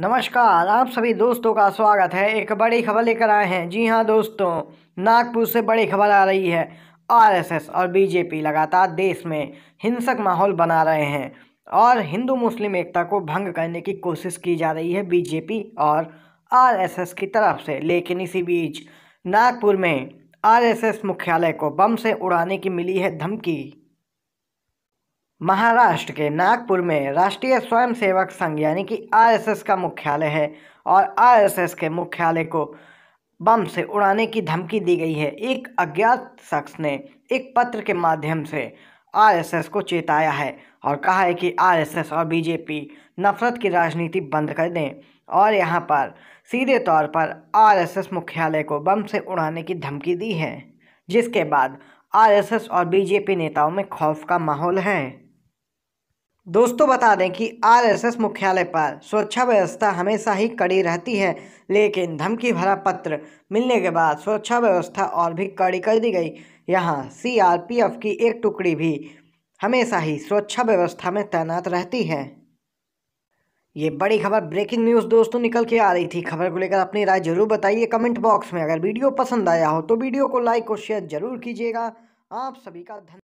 नमस्कार आप सभी दोस्तों का स्वागत है एक बड़ी खबर लेकर आए हैं जी हाँ दोस्तों नागपुर से बड़ी खबर आ रही है आरएसएस और बीजेपी लगातार देश में हिंसक माहौल बना रहे हैं और हिंदू मुस्लिम एकता को भंग करने की कोशिश की जा रही है बीजेपी और आरएसएस की तरफ से लेकिन इसी बीच नागपुर में आर मुख्यालय को बम से उड़ाने की मिली है धमकी महाराष्ट्र के नागपुर में राष्ट्रीय स्वयंसेवक संघ यानी कि आरएसएस का मुख्यालय है और आरएसएस के मुख्यालय को बम से उड़ाने की धमकी दी गई है एक अज्ञात शख्स ने एक पत्र के माध्यम से आरएसएस को चेताया है और कहा है कि आरएसएस और बीजेपी नफरत की राजनीति बंद कर दें और यहाँ पर सीधे तौर पर आरएसएस मुख्यालय को बम से उड़ाने की धमकी दी है जिसके बाद आरएसएस और बीजेपी नेताओं में खौफ का माहौल है दोस्तों बता दें कि आरएसएस मुख्यालय पर सुरक्षा व्यवस्था हमेशा ही कड़ी रहती है लेकिन धमकी भरा पत्र मिलने के बाद सुरक्षा व्यवस्था और भी कड़ी कर दी गई यहाँ सीआरपीएफ की एक टुकड़ी भी हमेशा ही सुरक्षा व्यवस्था में तैनात रहती है ये बड़ी खबर ब्रेकिंग न्यूज़ दोस्तों निकल के आ रही थी खबर को लेकर अपनी राय जरूर बताइए कमेंट बॉक्स में अगर वीडियो पसंद आया हो तो वीडियो को लाइक और शेयर जरूर कीजिएगा आप सभी का धन्यवाद